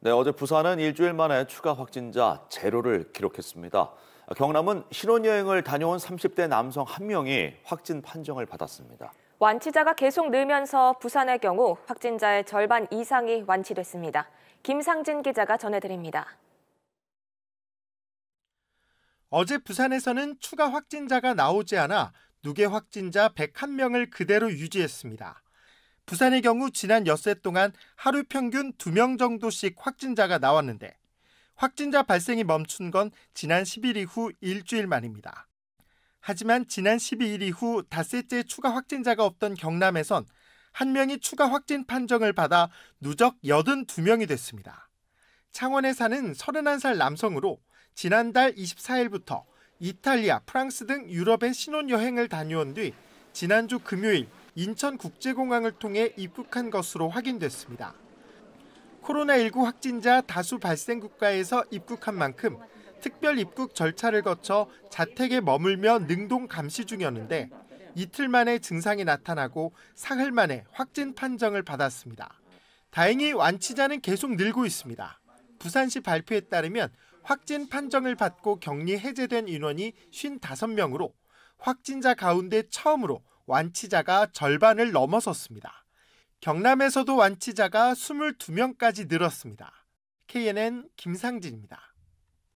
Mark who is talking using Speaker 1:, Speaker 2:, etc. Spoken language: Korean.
Speaker 1: 네, 어제 부산은 일주일 만에 추가 확진자 제로를 기록했습니다. 경남은 신혼여행을 다녀온 30대 남성 한명이 확진 판정을 받았습니다.
Speaker 2: 완치자가 계속 늘면서 부산의 경우 확진자의 절반 이상이 완치됐습니다. 김상진 기자가 전해드립니다.
Speaker 3: 어제 부산에서는 추가 확진자가 나오지 않아 누계 확진자 101명을 그대로 유지했습니다. 부산의 경우 지난 엿새 동안 하루 평균 2명 정도씩 확진자가 나왔는데 확진자 발생이 멈춘 건 지난 10일 이후 일주일 만입니다. 하지만 지난 12일 이후 닷새째 추가 확진자가 없던 경남에선 한 명이 추가 확진 판정을 받아 누적 82명이 됐습니다. 창원에 사는 31살 남성으로 지난달 24일부터 이탈리아, 프랑스 등유럽의 신혼여행을 다녀온 뒤 지난주 금요일 인천국제공항을 통해 입국한 것으로 확인됐습니다. 코로나19 확진자 다수 발생 국가에서 입국한 만큼 특별 입국 절차를 거쳐 자택에 머물며 능동 감시 중이었는데 이틀 만에 증상이 나타나고 사흘 만에 확진 판정을 받았습니다. 다행히 완치자는 계속 늘고 있습니다. 부산시 발표에 따르면 확진 판정을 받고 격리 해제된 인원이 55명으로 확진자 가운데 처음으로 완치자가 절반을 넘어섰습니다. 경남에서도 완치자가 22명까지 늘었습니다. KNN 김상진입니다.